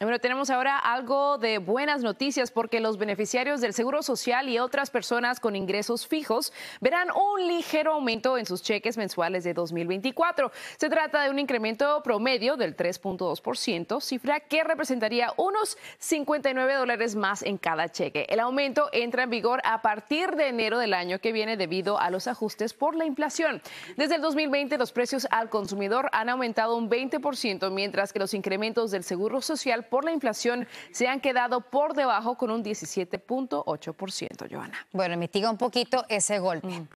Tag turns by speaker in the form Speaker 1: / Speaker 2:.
Speaker 1: Bueno, tenemos ahora algo de buenas noticias porque los beneficiarios del Seguro Social y otras personas con ingresos fijos verán un ligero aumento en sus cheques mensuales de 2024. Se trata de un incremento promedio del 3.2%, cifra que representaría unos 59 dólares más en cada cheque. El aumento entra en vigor a partir de enero del año que viene debido a los ajustes por la inflación. Desde el 2020 los precios al consumidor han aumentado un 20%, mientras que los incrementos del Seguro Social por la inflación se han quedado por debajo con un 17.8%, Joana.
Speaker 2: Bueno, mitiga un poquito ese golpe. Mm.